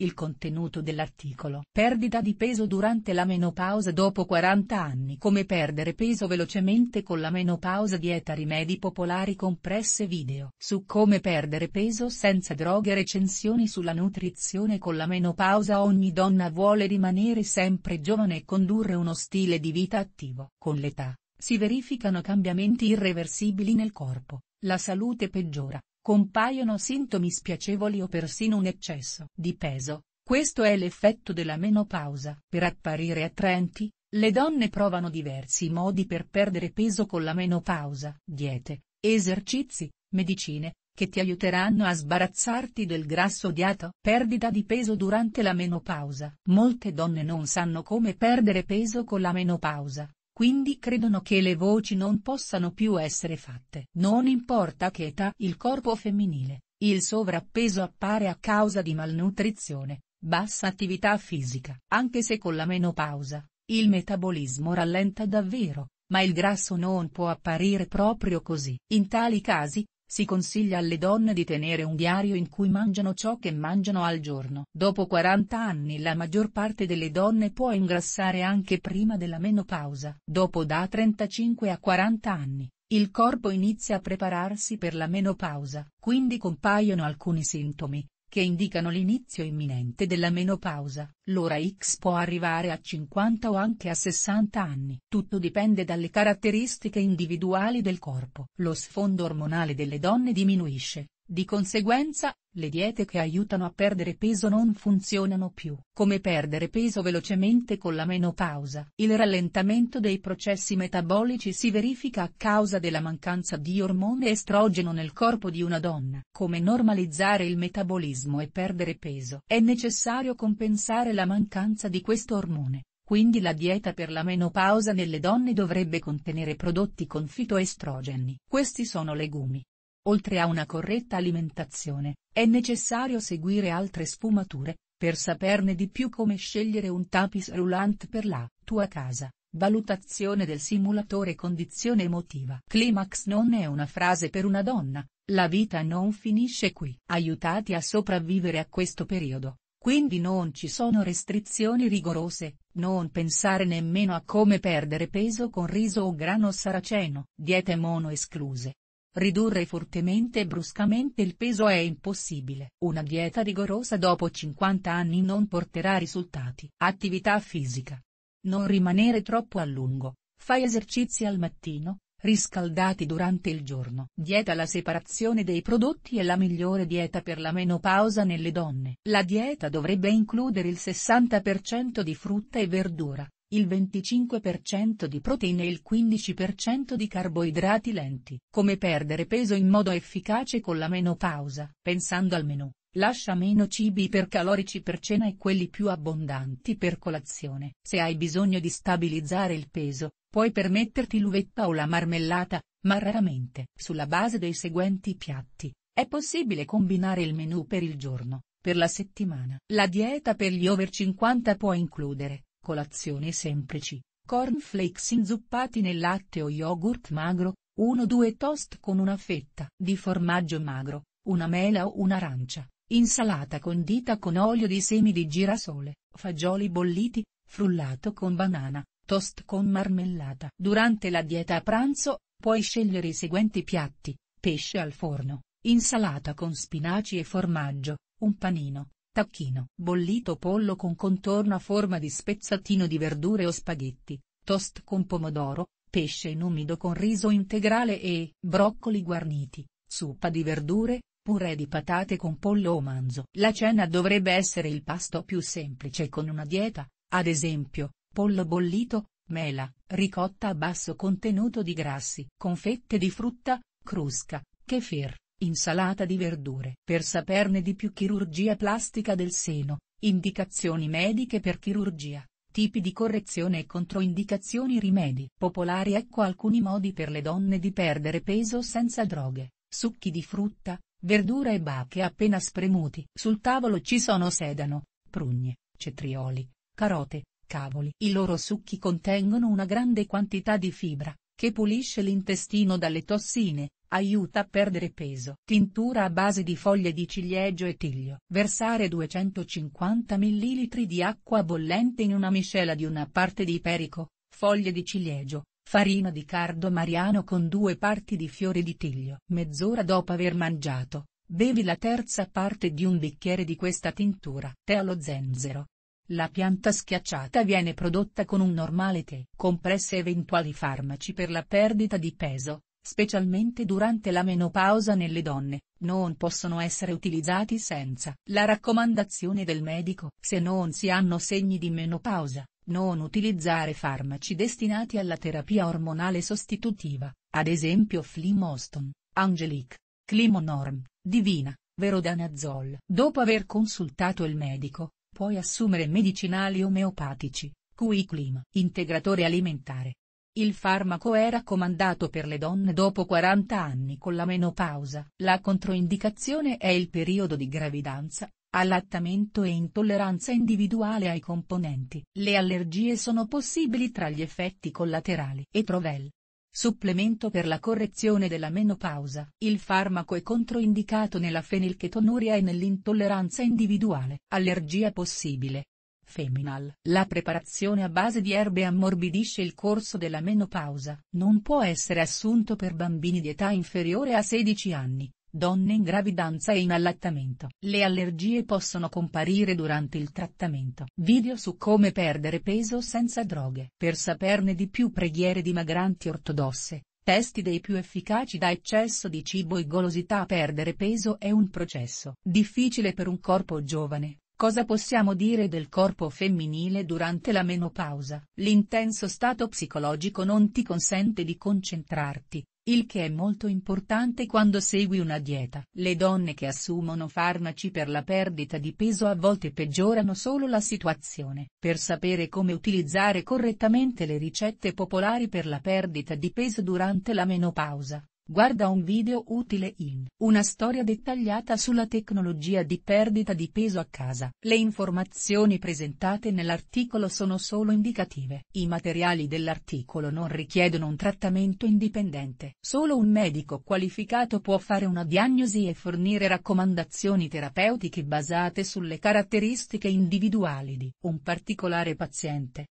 Il contenuto dell'articolo Perdita di peso durante la menopausa dopo 40 anni Come perdere peso velocemente con la menopausa Dieta rimedi popolari compresse video Su come perdere peso senza droghe Recensioni sulla nutrizione con la menopausa Ogni donna vuole rimanere sempre giovane e condurre uno stile di vita attivo Con l'età, si verificano cambiamenti irreversibili nel corpo, la salute peggiora compaiono sintomi spiacevoli o persino un eccesso di peso, questo è l'effetto della menopausa. Per apparire attraenti, le donne provano diversi modi per perdere peso con la menopausa. Diete, esercizi, medicine, che ti aiuteranno a sbarazzarti del grasso odiato. Perdita di peso durante la menopausa. Molte donne non sanno come perdere peso con la menopausa quindi credono che le voci non possano più essere fatte. Non importa che età il corpo femminile, il sovrappeso appare a causa di malnutrizione, bassa attività fisica. Anche se con la menopausa, il metabolismo rallenta davvero, ma il grasso non può apparire proprio così. In tali casi, si consiglia alle donne di tenere un diario in cui mangiano ciò che mangiano al giorno. Dopo 40 anni la maggior parte delle donne può ingrassare anche prima della menopausa. Dopo da 35 a 40 anni, il corpo inizia a prepararsi per la menopausa, quindi compaiono alcuni sintomi, che indicano l'inizio imminente della menopausa. L'ora X può arrivare a 50 o anche a 60 anni. Tutto dipende dalle caratteristiche individuali del corpo. Lo sfondo ormonale delle donne diminuisce, di conseguenza, le diete che aiutano a perdere peso non funzionano più. Come perdere peso velocemente con la menopausa? Il rallentamento dei processi metabolici si verifica a causa della mancanza di ormone estrogeno nel corpo di una donna. Come normalizzare il metabolismo e perdere peso? È necessario compensare la mancanza di questo ormone. Quindi la dieta per la menopausa nelle donne dovrebbe contenere prodotti con fitoestrogeni. Questi sono legumi, Oltre a una corretta alimentazione, è necessario seguire altre sfumature, per saperne di più come scegliere un tapis roulant per la tua casa, valutazione del simulatore condizione emotiva. Climax non è una frase per una donna, la vita non finisce qui. Aiutati a sopravvivere a questo periodo, quindi non ci sono restrizioni rigorose, non pensare nemmeno a come perdere peso con riso o grano saraceno, diete mono escluse, Ridurre fortemente e bruscamente il peso è impossibile. Una dieta rigorosa dopo 50 anni non porterà risultati. Attività fisica. Non rimanere troppo a lungo. Fai esercizi al mattino, riscaldati durante il giorno. Dieta La separazione dei prodotti è la migliore dieta per la menopausa nelle donne. La dieta dovrebbe includere il 60% di frutta e verdura, il 25% di proteine e il 15% di carboidrati lenti. Come perdere peso in modo efficace con la menopausa? Pensando al menù, lascia meno cibi ipercalorici per cena e quelli più abbondanti per colazione. Se hai bisogno di stabilizzare il peso, puoi permetterti l'uvetta o la marmellata, ma raramente. Sulla base dei seguenti piatti, è possibile combinare il menù per il giorno, per la settimana. La dieta per gli over 50 può includere Colazione semplici, cornflakes inzuppati nel latte o yogurt magro, 1-2 toast con una fetta di formaggio magro, una mela o un'arancia, insalata condita con olio di semi di girasole, fagioli bolliti, frullato con banana, toast con marmellata. Durante la dieta a pranzo, puoi scegliere i seguenti piatti, pesce al forno, insalata con spinaci e formaggio, un panino, tacchino, bollito pollo con contorno a forma di spezzatino di verdure o spaghetti, toast con pomodoro, pesce in umido con riso integrale e broccoli guarniti, zuppa di verdure, purè di patate con pollo o manzo. La cena dovrebbe essere il pasto più semplice con una dieta, ad esempio, pollo bollito, mela, ricotta a basso contenuto di grassi, confette di frutta, crusca, kefir, Insalata di verdure. Per saperne di più chirurgia plastica del seno, indicazioni mediche per chirurgia, tipi di correzione e controindicazioni rimedi. Popolari ecco alcuni modi per le donne di perdere peso senza droghe, succhi di frutta, verdura e bache appena spremuti. Sul tavolo ci sono sedano, prugne, cetrioli, carote, cavoli. I loro succhi contengono una grande quantità di fibra, che pulisce l'intestino dalle tossine, aiuta a perdere peso. Tintura a base di foglie di ciliegio e tiglio. Versare 250 ml di acqua bollente in una miscela di una parte di perico, foglie di ciliegio, farina di cardo mariano con due parti di fiori di tiglio. Mezz'ora dopo aver mangiato, bevi la terza parte di un bicchiere di questa tintura. Tè allo zenzero. La pianta schiacciata viene prodotta con un normale tè, compresse eventuali farmaci per la perdita di peso, specialmente durante la menopausa nelle donne, non possono essere utilizzati senza la raccomandazione del medico. Se non si hanno segni di menopausa, non utilizzare farmaci destinati alla terapia ormonale sostitutiva, ad esempio Flimoston, Angelic, Climonorm, Divina, Verodanazol. Dopo aver consultato il medico, Puoi assumere medicinali omeopatici, cui clima, integratore alimentare. Il farmaco è raccomandato per le donne dopo 40 anni con la menopausa. La controindicazione è il periodo di gravidanza, allattamento e intolleranza individuale ai componenti. Le allergie sono possibili tra gli effetti collaterali. Etrovel, Supplemento per la correzione della menopausa. Il farmaco è controindicato nella fenilchetonuria e nell'intolleranza individuale. Allergia possibile. Feminal. La preparazione a base di erbe ammorbidisce il corso della menopausa. Non può essere assunto per bambini di età inferiore a 16 anni donne in gravidanza e in allattamento. Le allergie possono comparire durante il trattamento. Video su come perdere peso senza droghe. Per saperne di più preghiere dimagranti ortodosse, testi dei più efficaci da eccesso di cibo e golosità perdere peso è un processo difficile per un corpo giovane. Cosa possiamo dire del corpo femminile durante la menopausa? L'intenso stato psicologico non ti consente di concentrarti, il che è molto importante quando segui una dieta. Le donne che assumono farmaci per la perdita di peso a volte peggiorano solo la situazione. Per sapere come utilizzare correttamente le ricette popolari per la perdita di peso durante la menopausa, Guarda un video utile in una storia dettagliata sulla tecnologia di perdita di peso a casa. Le informazioni presentate nell'articolo sono solo indicative. I materiali dell'articolo non richiedono un trattamento indipendente. Solo un medico qualificato può fare una diagnosi e fornire raccomandazioni terapeutiche basate sulle caratteristiche individuali di un particolare paziente.